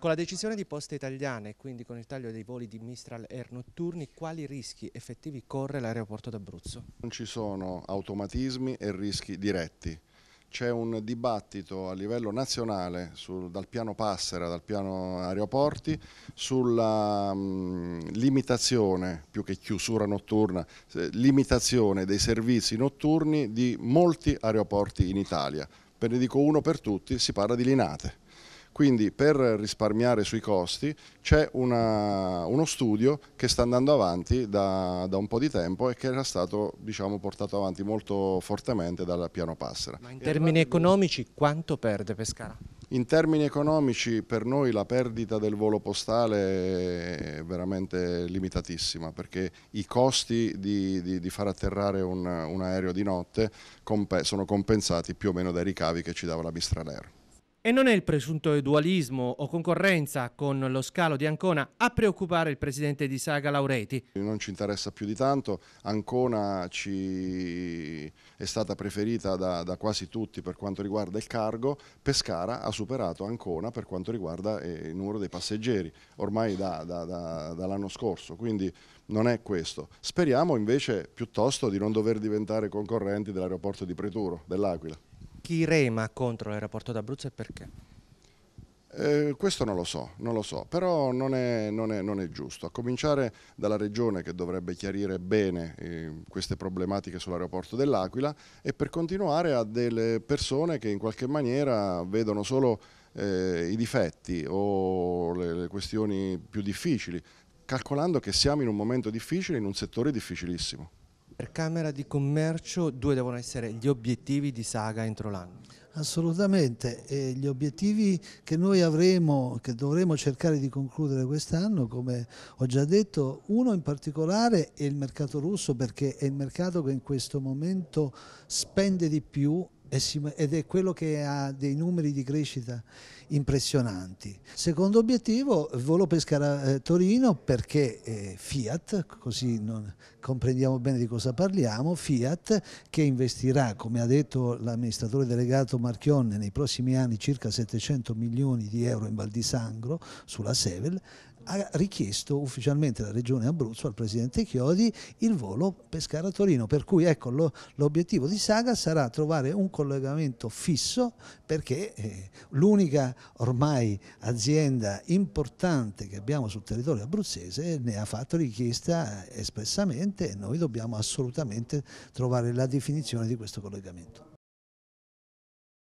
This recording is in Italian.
Con la decisione di Poste Italiane e quindi con il taglio dei voli di Mistral Air notturni, quali rischi effettivi corre l'aeroporto d'Abruzzo? Non ci sono automatismi e rischi diretti. C'è un dibattito a livello nazionale sul, dal piano Passera, dal piano aeroporti, sulla mh, mm, limitazione, più che chiusura notturna, eh, limitazione dei servizi notturni di molti aeroporti in Italia. Ve ne dico uno per tutti, si parla di Linate. Quindi per risparmiare sui costi c'è uno studio che sta andando avanti da, da, un po' di tempo e che era stato diciamo, portato avanti molto fortemente dal piano Passera. Ma in termini economici quanto perde Pescara? In termini economici per noi la perdita del volo postale è veramente limitatissima perché i costi di, di, di far atterrare un, un aereo di notte comp sono compensati più o meno dai ricavi che ci dava la Bistralero. E non è il presunto dualismo o concorrenza con lo scalo di Ancona a preoccupare il presidente di Saga Laureti. Non ci interessa più di tanto, Ancona ci è stata preferita da, da quasi tutti per quanto riguarda il cargo, Pescara ha superato Ancona per quanto riguarda eh, il numero dei passeggeri, ormai da, da, dall'anno scorso, quindi non è questo. Speriamo invece piuttosto di non dover diventare concorrenti dell'aeroporto di Preturo, dell'Aquila chi rema contro l'aeroporto d'Abruzzo e perché? Eh, questo non lo so, non lo so, però non è, non, è, non è, giusto. A cominciare dalla regione che dovrebbe chiarire bene eh, queste problematiche sull'aeroporto dell'Aquila e per continuare a delle persone che in qualche maniera vedono solo eh, i difetti o le, le questioni più difficili, calcolando che siamo in un momento difficile in un settore difficilissimo. Per Camera di Commercio due devono essere gli obiettivi di Saga entro l'anno. Assolutamente, e gli obiettivi che noi avremo, che dovremo cercare di concludere quest'anno, come ho già detto, uno in particolare è il mercato russo perché è il mercato che in questo momento spende di più ed è quello che ha dei numeri di crescita impressionanti. Secondo obiettivo, volo Pescara-Torino eh, perché eh, Fiat, così comprendiamo bene di cosa parliamo, Fiat che investirà, come ha detto l'amministratore delegato Marchionne, nei prossimi anni circa 700 milioni di euro in Val di Sangro, sulla Sevel, ha richiesto ufficialmente la Regione Abruzzo al Presidente Chiodi il volo Pescara-Torino, per cui ecco, lo, l'obiettivo di Saga sarà trovare un collegamento fisso perché eh, l'unica ormai azienda importante che abbiamo sul territorio abruzzese ne ha fatto richiesta espressamente e noi dobbiamo assolutamente trovare la definizione di questo collegamento.